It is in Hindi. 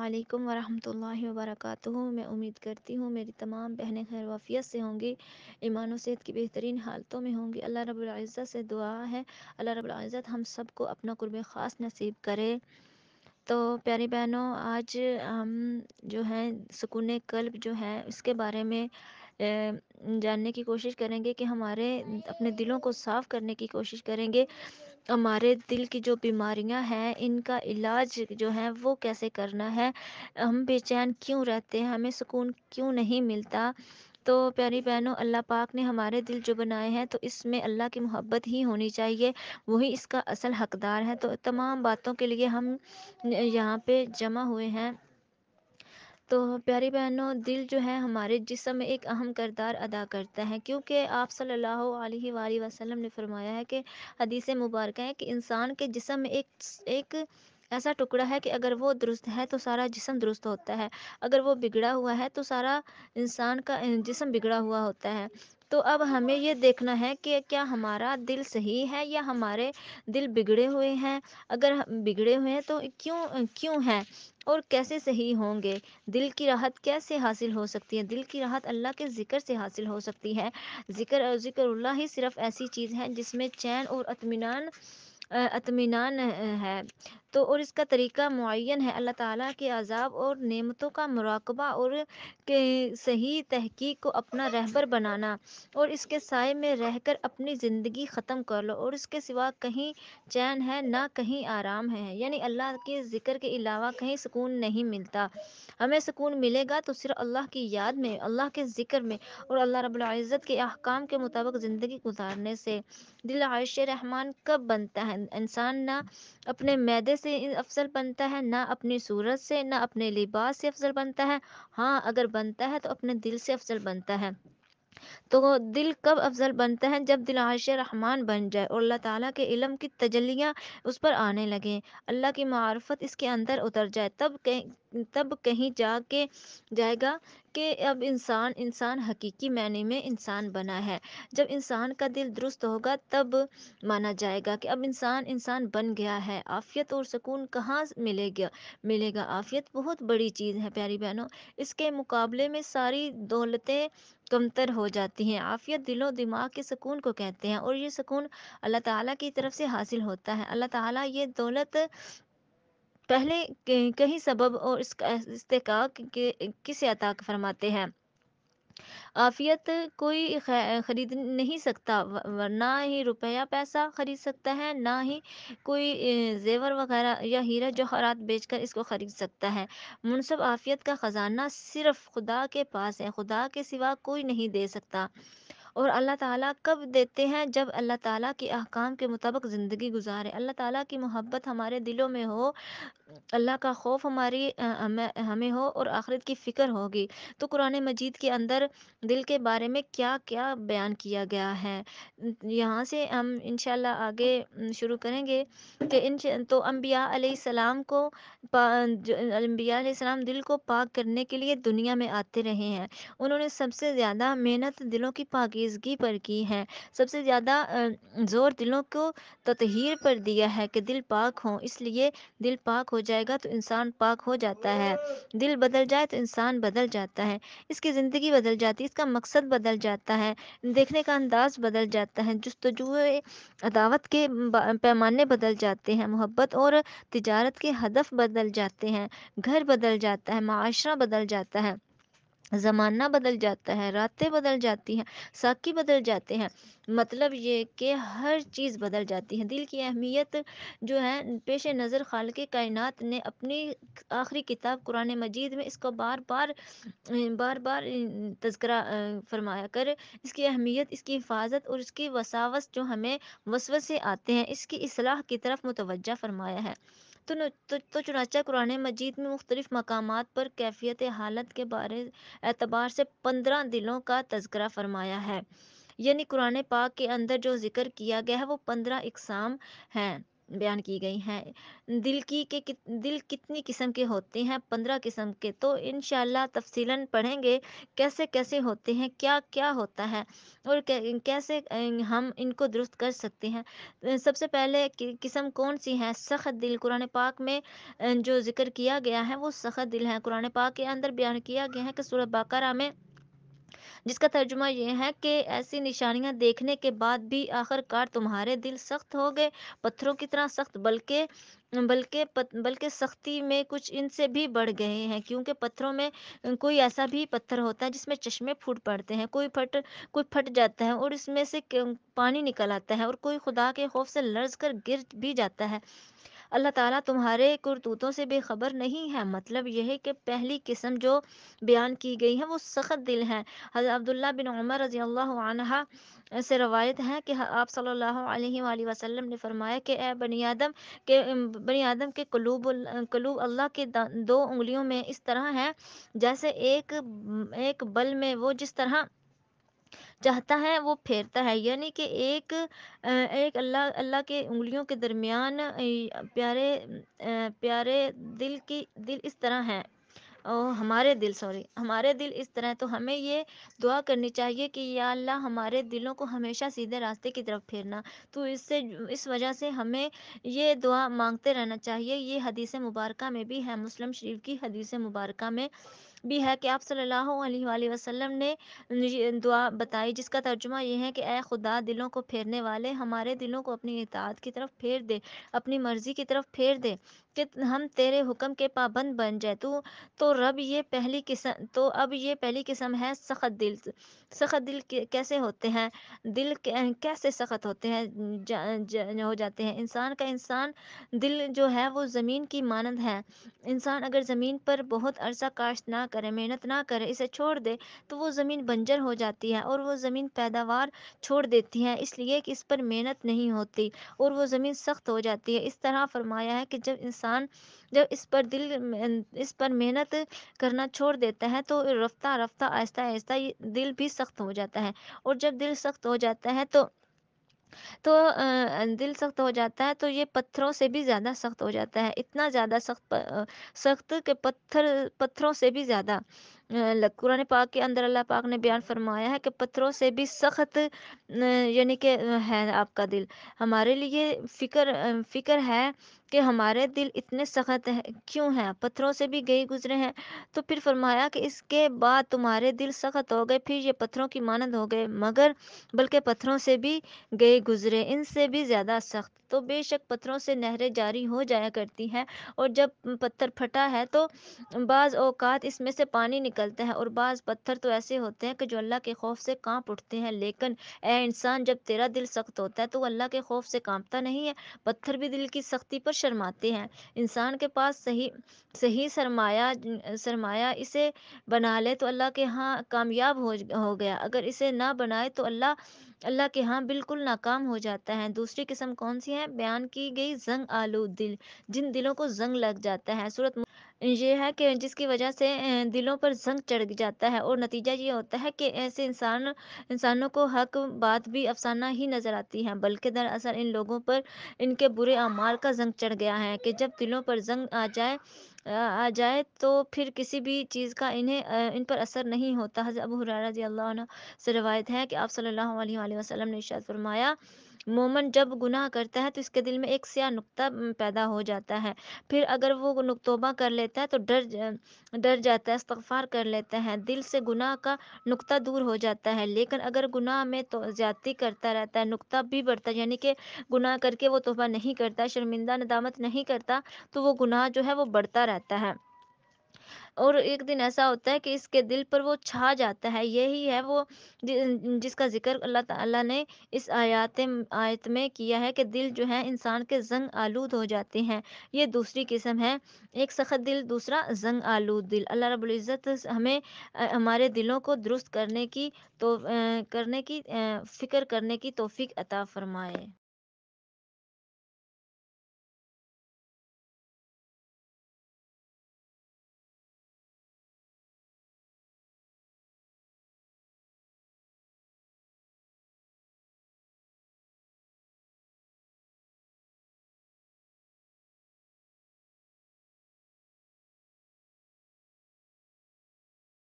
अल्लाम वरहमतुल्लाहि वर्क मैं उम्मीद करती हूँ मेरी तमाम बहनें खैर वाफियत से होंगी ईमान सेहत की बेहतरीन हालतों में होंगी अल्लाह रब्ज़त से दुआ है अल्लाह रब्ज़त हम सबको अपना कुर्ब ख़ास नसीब करे तो प्यारी बहनों आज हम जो हैं सुकून कल्ब जो है इसके बारे में जानने की कोशिश करेंगे कि हमारे अपने दिलों को साफ़ करने की कोशिश करेंगे हमारे दिल की जो बीमारियां हैं इनका इलाज जो है वो कैसे करना है हम बेचैन क्यों रहते हैं हमें सुकून क्यों नहीं मिलता तो प्यारी बहनों अल्लाह पाक ने हमारे दिल जो बनाए हैं तो इसमें अल्लाह की मोहब्बत ही होनी चाहिए वही इसका असल हकदार है तो तमाम बातों के लिए हम यहाँ पे जमा हुए हैं तो प्यारी बहनों दिल जो है हमारे जिसम में एक अहम करदार अदा करता है क्योंकि आप सल्लल्लाहु अलैहि वसल्लम ने फरमाया है कि हदीस मुबारक है कि इंसान के जिसम में एक एक ऐसा टुकड़ा है कि अगर वो दुरुस्त है तो सारा जिसम दुरुस्त होता है अगर वो बिगड़ा हुआ है तो सारा इंसान का जिसम बिगड़ा हुआ होता है तो अब हमें ये देखना है कि क्या हमारा दिल सही है या हमारे दिल बिगड़े हुए हैं अगर बिगड़े हुए हैं तो क्यों क्यों हैं और कैसे सही होंगे दिल की राहत कैसे हासिल हो सकती है दिल की राहत अल्लाह के ज़िक्र से हासिल हो सकती है ज़िक्र ज़िक्रल्ला ही सिर्फ ऐसी चीज़ है जिसमें चैन और अतमीनान अतमीनान है तो और इसका तरीका मुन है अल्लाह ताला के अजाब और नेमतों का मुराकबा और के सही तहकीक को अपना रहबर बनाना और इसके साय में रहकर अपनी ज़िंदगी ख़त्म कर लो और इसके सिवा कहीं चैन है ना कहीं आराम है यानी अल्लाह के ज़िक्र के अलावा कहीं सुकून नहीं मिलता हमें सुकून मिलेगा तो सिर्फ अल्लाह की याद में अल्लाह के ज़िक्र में और अल्लाह रब्ज़त के अहकाम के मुताबिक ज़िंदगी गुजारने से दिल आयश रहमान कब बनता है इंसान ना अपने मैदे से अफजल बनता है ना अपनी सूरत से ना अपने लिबास से अफजल बनता है हाँ अगर बनता है तो अपने दिल से अफजल बनता है तो दिल कब अफजल बनता है जब दिल आश रहमान बन जाए और अल्लाह ताला के इलम की तजलियाँ उस पर आने लगें अल्लाह की मार्फत इसके अंदर उतर जाए तब कहीं तब कहीं जाके जाएगा कि अब इंसान इंसान हकीकी मायने में इंसान बना है जब इंसान का दिल दुरुस्त होगा तब माना जाएगा कि अब इंसान इंसान बन गया है आफियत और सुकून कहाँ मिलेगा मिलेगा आफियत बहुत बड़ी चीज़ है प्यारी बहनों इसके मुकाबले में सारी दौलतें कमतर हो जाती हैं आफियत दिलो दिमाग के सुकून को कहते हैं और ये सुकून अल्लाह ताला की तरफ से हासिल होता है अल्लाह ताला ये दौलत पहले कहीं सबब और इसका किसे अता फरमाते हैं आफियत कोई ख़रीद नहीं सकता ना ही रुपया पैसा ख़रीद सकता है ना ही कोई जेवर वगैरह या हीरा जवाहरात बेचकर इसको ख़रीद सकता है मुनसब आफियत का ख़जाना सिर्फ खुदा के पास है खुदा के सिवा कोई नहीं दे सकता और अल्लाह ताला कब देते हैं जब अल्लाह ताला के अहकाम के मुताबिक ज़िंदगी गुजारे अल्लाह ताला की मोहब्बत हमारे दिलों में हो अल्लाह का खौफ हमारी हमें हमें हो और आखिरत की फ़िक्र होगी तो कुरान मजीद के अंदर दिल के बारे में क्या क्या बयान किया गया है यहाँ से हम इन आगे शुरू करेंगे कि इन तो अम्बिया सलाम को अम्बिया दिल को पाक करने के लिए दुनिया में आते रहे हैं उन्होंने सबसे ज़्यादा मेहनत दिलों की पाकि पाकिजगी पर की है सबसे ज़्यादा जोर दिलों को ततहीर पर दिया है कि दिल पाक हो इसलिए दिल पाक हो जाएगा तो इंसान पाक हो जाता है दिल बदल जाए तो इंसान बदल जाता है इसकी ज़िंदगी बदल जाती है इसका मकसद बदल जाता है देखने का अंदाज बदल जाता है जस्तजुए अदावत के पैमाने बदल जाते हैं मोहब्बत और तजारत के हदफ बदल जाते हैं घर बदल जाता है माशरा बदल जाता है ज़माना बदल जाता है रातें बदल जाती हैं साकी बदल जाते हैं मतलब ये कि हर चीज़ बदल जाती है दिल की अहमियत जो है पेश नज़र खाल के कायनात ने अपनी आखिरी किताब कुरान मजीद में इसको बार बार बार बार तस्करा फरमाया कर इसकी अहमियत इसकी हिफाजत और इसकी वसावस जो हमें वसव से आते हैं इसकी असलाह की तरफ मुतवजा फरमाया है तो, तो, तो चुनाचा कुरान मजीद में मुख्तलिफ मकाम पर कैफियत हालत के बारे एतबार से पंद्रह दिलों का तस्करा फरमाया है यानी कुरान पाक के अंदर जो जिक्र किया गया है वो पंद्रह इकसाम हैं बयान की गई हैं दिल की के कि, दिल कितनी किस्म के होते हैं पंद्रह किस्म के तो इन तफसीलन पढ़ेंगे कैसे कैसे होते हैं क्या क्या होता है और कैसे हम इनको दुरुस्त कर सकते हैं सबसे पहले किस्म कौन सी है सख्त दिल कुरान पाक में जो जिक्र किया गया है वो सख्त दिल है कुरान पाक के अंदर बयान किया गया है कि सूरत बाकारा में जिसका तर्जुमा यह है कि ऐसी निशानियां देखने के बाद भी आखिरकार तुम्हारे दिल सख्त हो गए पत्थरों की तरह सख्त बल्कि बल्कि बल्कि सख्ती में कुछ इनसे भी बढ़ गए हैं क्योंकि पत्थरों में कोई ऐसा भी पत्थर होता है जिसमें चश्मे फूट पड़ते हैं कोई फट कोई फट जाता है और इसमें से पानी निकल आता है और कोई खुदा के खौफ से लर्ज कर गिर भी जाता है अल्लाह ताला तुम्हारे करतूतों से बेखबर नहीं है मतलब यह है कि पहली किस्म जो बयान की गई है वो सख्त दिल हैं हज़रत अब्दुल्ला बिन उमर रजी अल्लाह से रवायत है कि आप सल्लल्लाहु अलैहि वसल्लम ने फरमाया कि ए बनी आदम के बनी आदम के कलूब कलूब अल्लाह के दो उंगलियों में इस तरह हैं जैसे एक एक बल में वो जिस तरह चाहता है वो फेरता है यानी कि एक एक अल्लाह अल्लाह के उंगलियों के दरमियान प्यारे प्यारे दिल की दिल इस तरह है ओ हमारे दिल सॉरी हमारे दिल इस तरह तो हमें ये दुआ करनी चाहिए कि या अल्लाह हमारे दिलों को हमेशा सीधे रास्ते की तरफ फेरना तो इससे इस वजह से हमें ये दुआ मांगते रहना चाहिए ये हदीस मुबारक में भी है मुस्लिम शरीफ की हदीस मुबारक में भी है कि आप सल्लल्लाहु अलैहि वसल्लम ने दुआ बताई जिसका तर्जुमा यह है कि ए खुदा दिलों को फेरने वाले हमारे दिलों को अपनी इतात की तरफ फेर दे अपनी मर्ज़ी की तरफ फेर दे कि हम तेरे हुक्म के पाबंद बन जाए तो तो रब ये पहली किस्म तो अब ये पहली किस्म है सख्त दिल सख्त दिल कैसे होते हैं दिल कैसे सख्त होते हैं जा, जा, हो जाते हैं इंसान का इंसान दिल जो है वो ज़मीन की मानंद है इंसान अगर ज़मीन पर बहुत अरसा काश्त ना करे मेहनत ना करे इसे छोड़ दे तो वो ज़मीन बंजर हो जाती है और वो ज़मीन पैदावार छोड़ देती है इसलिए कि इस पर मेहनत नहीं होती और वो ज़मीन सख्त हो जाती है इस तरह फरमाया है कि जब इंसान जब इस पर दिल इस पर मेहनत करना छोड़ देता है तो रफ्ता रफ्ता आहिस्ता आहिस्ता दिल भी सख्त हो जाता है और जब दिल सख्त हो जाता है तो तो दिल सख्त हो जाता है तो ये पत्थरों से भी ज़्यादा सख्त हो जाता है इतना ज़्यादा सख्त सख्त के पत्थर पत्थरों से भी ज़्यादा कुरान पाक के अंदर अल्लाह पाक ने बयान फरमाया है कि पत्थरों से भी सख्त यानी कि है आपका दिल हमारे लिए फ़िक्र फ़िक्र है कि हमारे दिल इतने सख्त हैं क्यों हैं पत्थरों से भी गई गुजरे हैं तो फिर फरमाया कि इसके बाद तुम्हारे दिल सख्त हो गए फिर ये पत्थरों की मानद हो गए मगर बल्कि पत्थरों से भी गए गुजरे इनसे भी ज़्यादा सख्त तो बेशक पत्थरों से नहरें जारी हो जाया करती हैं और जब पत्थर फटा है तो बाज़ अवकात इसमें से पानी निकल निकलता है और बाज़ पत्थर तो ऐसे होते हैं कि जो अल्लाह के खौफ से कांप उठते हैं लेकिन ए इंसान जब तेरा दिल सख्त होता है तो अल्लाह के खौफ से कांपता नहीं है पत्थर भी दिल की सख्ती पर शर्माते हैं इंसान के पास सही सही सरमाया सरमाया इसे बना ले तो अल्लाह के यहाँ कामयाब हो हो गया अगर इसे ना बनाए तो अल्लाह अल्लाह के यहाँ बिल्कुल नाकाम हो जाता है दूसरी किस्म कौन सी है बयान की गई जंग आलू दिल जिन दिलों को जंग लग जाता है सूरत ये है कि जिसकी वजह से दिलों पर जंग चढ़ जाता है और नतीजा ये होता है कि ऐसे इंसान इंसानों को हक बात भी अफसाना ही नज़र आती है बल्कि दरअसल इन लोगों पर इनके बुरे अमाल का जंग चढ़ गया है कि जब दिलों पर जंग आ जाए आ जाए तो फिर किसी भी चीज़ का इन्हें इन पर असर नहीं होता हज़रत अबू हुरैरा रजी अल्लाह से रवायत है कि आप सल्लल्लाहु अलैहि वसल्लम ने इरशाद फरमाया मोमन जब गुनाह करता है तो इसके दिल में एक स्या नुकता पैदा हो जाता है फिर अगर वो नुकतोबा कर लेता है तो डर डर जाता है इस्तफ़ार कर लेता है दिल से गुनाह का नुकता दूर हो जाता है लेकिन अगर गुनाह में तो ज़्यादती करता रहता है नुकता भी बढ़ता है यानी कि गुनाह करके वो तोबा नहीं करता शर्मिंदा नदामत नहीं करता तो वो गुनाह जो है वो बढ़ता रहता है और एक दिन ऐसा होता है कि इसके दिल पर वो छा जाता है यही है वो जिसका जिक्र अल्लाह ताला ने इस आयात आयत में किया है कि दिल जो है इंसान के जंग आलूद हो जाते हैं ये दूसरी किस्म है एक सख्त दिल दूसरा जंग आलूद दिल अल्लाह रबुल्ज़त हमें हमारे दिलों को दुरुस्त करने की तो करने की फ़िक्र करने की तोफ़ी अता फ़रमाए